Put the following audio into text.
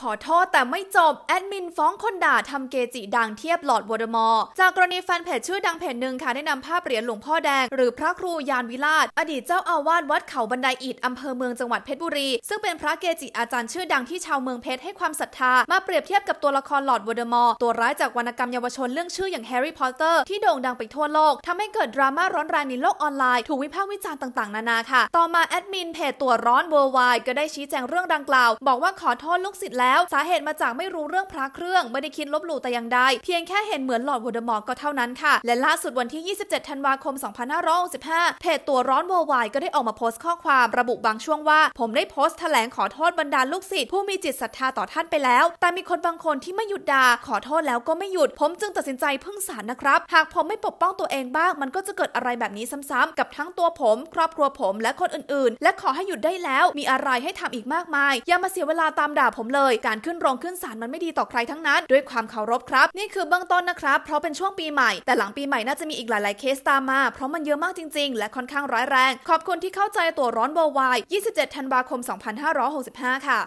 ขอโทษแต่ไม่จบแอดมินฟ้องคนด่าทำเกจิดังเทียบหลอดวอดมอจากกรณีแฟนเพจชื่อดังเพจหนึ่งค่ะได้นำภาพเหรียญหลวงพ่อแดง หรือพระครูยานวิราชอดีตเจ้าอาวาสวัดเขาบันไดอิฐอำเภอเมืองจังหวัดเพชรบุรี ซึ่งเป็นพระเกจิอาจารย์ชื่อดังที่ชาวเมืองเพชรให้ความศรัทธามาเปรียบเทียบกับตัวละครหลอดวอดมอตัวร้ายจากวรรณกรรมเยาวชนเรื่องชื่ออย่างแฮร์รี่พอตเตอร์ ที่โด่งดังไปทั่วโลกทำให้เกิดดราม่าร้อนแรงในโลกออนไลน์ถูกวิพากษ์วิจารณ์ต่างๆนานาค่ะ ต่อมาแอดมินเพจตัวร้อนเวอร์ไวก็ได้ชี้แจงเรื่องดังกล่าว บอกว่าขอโทษลูกศิษย์แล้วสาเหตุมาจากไม่รู้เรื่องพระเครื่องไม่ได้คิดลบหลู่แต่อย่างใดเพียงแค่เห็นเหมือนหลอดวอเดมอร์ก็เท่านั้นค่ะ และล่าสุดวันที่ 27ธันวาคม 2565 เพจตัวร้อนวอลไวก็ได้ออกมาโพสต์ข้อความระบุบางช่วงว่า ผมได้โพสต์แถลงขอโทษบรรดาลูกศิษย์ ผู้มีจิตศรัทธาต่อท่านไปแล้ว แต่มีคนบางคนที่ไม่หยุดด่าขอโทษแล้วก็ไม่หยุด ผมจึงตัดสินใจพึ่งศาลนะครับหากผมไม่ปกป้องตัวเองบ้างมันก็จะเกิดอะไรแบบนี้ซ้ำๆกับทั้งตัวผม ครอบครัวผมและคนอื่นๆ และขอให้หยุดได้แล้วมีอะไรให้ทำอีกมากมายอย่ามาเสียเวลาตามด่าผมเลยการขึ้นโรงขึ้นศาลมันไม่ดีต่อใครทั้งนั้น ด้วยความเคารพครับ นี่คือเบื้องต้นนะครับ เพราะเป็นช่วงปีใหม่ แต่หลังปีใหม่น่าจะมีอีกหลายๆเคสตามมาเพราะมันเยอะมากจริงๆ และค่อนข้างร้ายแรง ขอบคุณที่เข้าใจตัวร้อนเบอร์ไว27ธันวาคม 2565 ค่ะ